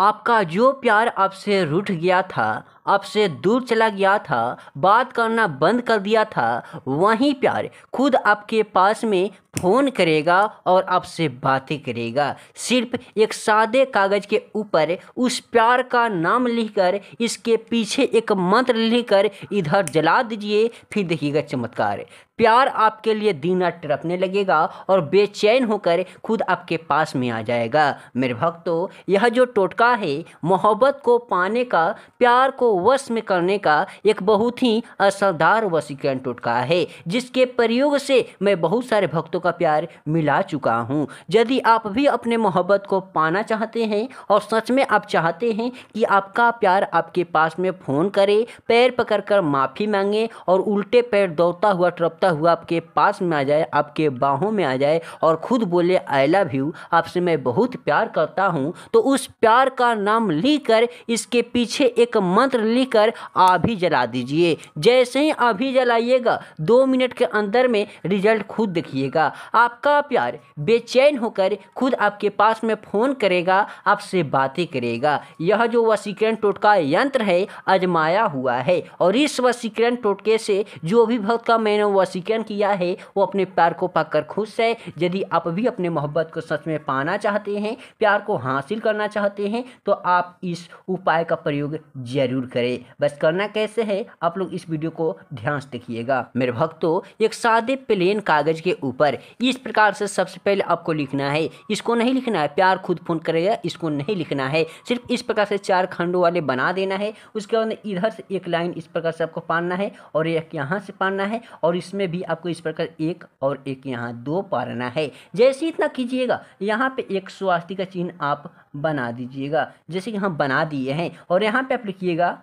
आपका जो प्यार आपसे रूठ गया था आपसे दूर चला गया था बात करना बंद कर दिया था वही प्यार खुद आपके पास में फ़ोन करेगा और आपसे बातें करेगा सिर्फ एक सादे कागज़ के ऊपर उस प्यार का नाम लिखकर इसके पीछे एक मंत्र लिखकर इधर जला दीजिए फिर देखिएगा चमत्कार प्यार आपके लिए दीना टरपने लगेगा और बेचैन होकर खुद आपके पास में आ जाएगा मेरे भक्तों यह जो टोटका चुका है मोहब्बत को पाने का प्यार को वश में करने का एक बहुत ही असरदार वसीकरण टोटका है जिसके प्रयोग से मैं बहुत सारे भक्तों का प्यार मिला चुका हूँ यदि आप भी अपने मोहब्बत को पाना चाहते हैं और सच में आप चाहते हैं कि आपका प्यार आपके पास में फ़ोन करे पैर पकड़ कर माफ़ी मांगे और उल्टे पैर दौड़ता हुआ ट्रपता हुआ आपके पास में आ जाए आपके बाहों में आ जाए और खुद बोले आई लव यू आपसे मैं बहुत प्यार करता हूँ तो उस प्यार का नाम लिखकर इसके पीछे एक मंत्र लिखकर अभी जला दीजिए जैसे ही अभी जलाइएगा दो मिनट के अंदर में रिजल्ट खुद देखिएगा आपका प्यार बेचैन होकर खुद आपके पास में फ़ोन करेगा आपसे बातें करेगा यह जो वसीकरण टोटका यंत्र है अजमाया हुआ है और इस वसीकरण टोटके से जो भी भक्त का मैंने वसीकरण किया है वो अपने प्यार को पाकर खुश है यदि आप भी अपने मोहब्बत को सच में पाना चाहते हैं प्यार को हासिल करना चाहते हैं तो आप इस उपाय का प्रयोग जरूर करें बस करना कैसे है आप लोग इस वीडियो को ध्यान से देखिएगा मेरे भक्तों एक सादे प्लेन कागज के ऊपर इस प्रकार से सबसे पहले आपको लिखना है इसको नहीं लिखना है प्यार खुद फोन करेगा इसको नहीं लिखना है सिर्फ इस प्रकार से चार खंडों वाले बना देना है उसके बाद इधर से एक लाइन इस प्रकार से आपको पालना है और एक यहाँ से पालना है और इसमें भी आपको इस प्रकार एक और एक यहाँ दो पालना है जैसे इतना कीजिएगा यहाँ पे एक स्वास्थ्य का चिन्ह आप बना दीजिएगा लिखिएगा जैसे कि हम बना दिए हैं और यहाँ पे आप लिखिएगा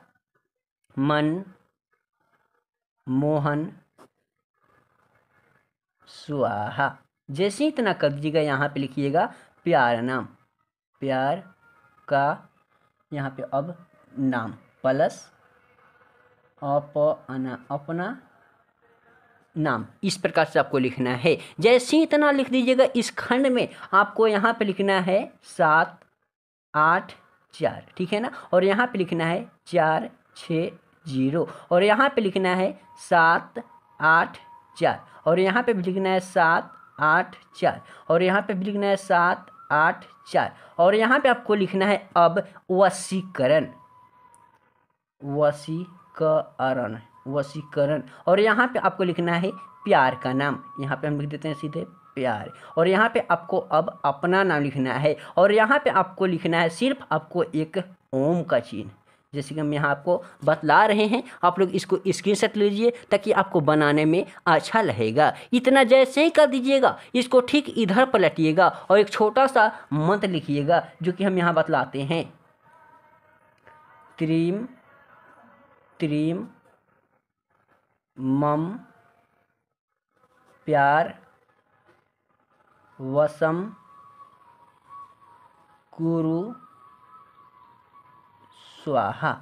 मन मोहन सुहा जैसे ही इतना कर दीजिएगा यहाँ पे लिखिएगा प्यार नाम प्यार का यहाँ पे अब नाम प्लस अप अना अपना नाम इस प्रकार से आपको लिखना है जैसे इतना लिख दीजिएगा इस खंड में आपको यहाँ पे लिखना है सात आठ चार ठीक है ना और यहाँ पे लिखना है चार छः जीरो और यहाँ पे लिखना है सात आठ चार और यहाँ पे भी लिखना है सात आठ चार और यहाँ पे भी लिखना है सात आठ चार और यहाँ पे आपको लिखना है अब वसीकरण वसीकरण वसीकरण और यहाँ पे आपको लिखना है प्यार का नाम यहाँ पे हम लिख देते हैं सीधे प्यार और यहाँ पे आपको अब अपना नाम लिखना है और यहाँ पे आपको लिखना है सिर्फ आपको एक ओम का चिन्ह जैसे कि हम यहाँ आपको बतला रहे हैं आप लोग इसको स्क्रीनशॉट लीजिए ताकि आपको बनाने में अच्छा लगेगा इतना जैसे ही कर दीजिएगा इसको ठीक इधर पलटिएगा और एक छोटा सा मंत्र लिखिएगा जो कि हम यहाँ बतलाते हैं त्रीम त्रीम मम प्यार वसम कुरु स्वाहा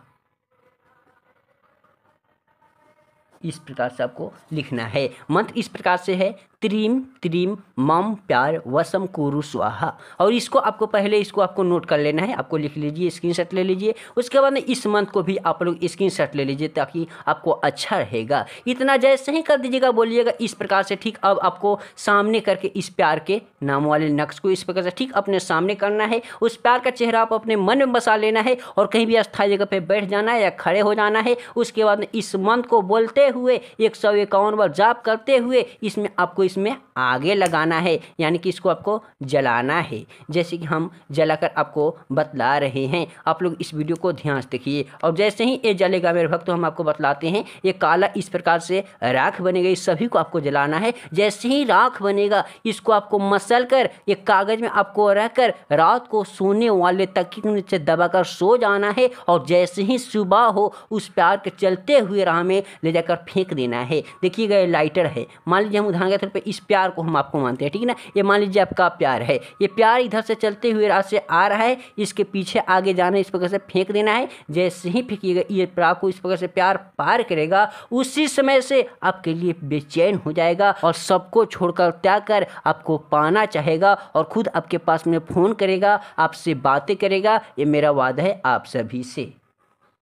इस प्रकार से आपको लिखना है मंत्र इस प्रकार से है त्रिम त्रिम मम प्यार वसम कुरु स्वाहा और इसको आपको पहले इसको आपको नोट कर लेना है आपको लिख लीजिए स्क्रीन शॉट ले लीजिए उसके बाद इस मंथ को भी आप लोग स्क्रीन शॉट ले लीजिए ताकि आपको अच्छा रहेगा इतना जैसे ही कर दीजिएगा बोलिएगा इस प्रकार से ठीक अब आपको सामने करके इस प्यार के नाम वाले नक्श को इस प्रकार से ठीक अपने सामने करना है उस प्यार का चेहरा आप अपने मन में बसा लेना है और कहीं भी अस्थायी जगह पर बैठ जाना है या खड़े हो जाना है उसके बाद इस मंथ को बोलते हुए एक सौ इक्यावन बार जाप करते हुए इसमें आपको इसमें आगे लगाना है यानी कि इसको आपको जलाना है जैसे कि हम जलाकर आपको बतला रहे हैं आप लोग इस वीडियो को ध्यान से देखिए और जैसे ही ये जलेगा मेरे भक्त तो हम आपको बतलाते हैं ये काला इस प्रकार से राख बनेगा इस सभी को आपको जलाना है जैसे ही राख बनेगा इसको आपको मसल कर ये कागज़ में आपको रह कर रात को सोने वाले तक से दबाकर सो जाना है और जैसे ही सुबह हो उस प्यार के चलते हुए राह में ले जाकर फेंक देना है देखिए गए लाइटर है मान लीजिए हम उदाहरण के तौर पर पे इस प्यार को हम आपको मानते हैं ठीक है ना ये मान लीजिए आपका प्यार है ये प्यार इधर से चलते हुए रास्ते आ रहा है इसके पीछे आगे जाना इस प्रकार से फेंक देना है जैसे ही फेंकिएगा ये प्यार को इस प्रकार से प्यार पार करेगा उसी समय से आपके लिए बेचैन हो जाएगा और सबको छोड़कर त्याग कर आपको पाना चाहेगा और खुद आपके पास में फ़ोन करेगा आपसे बातें करेगा ये मेरा वादा है आप सभी से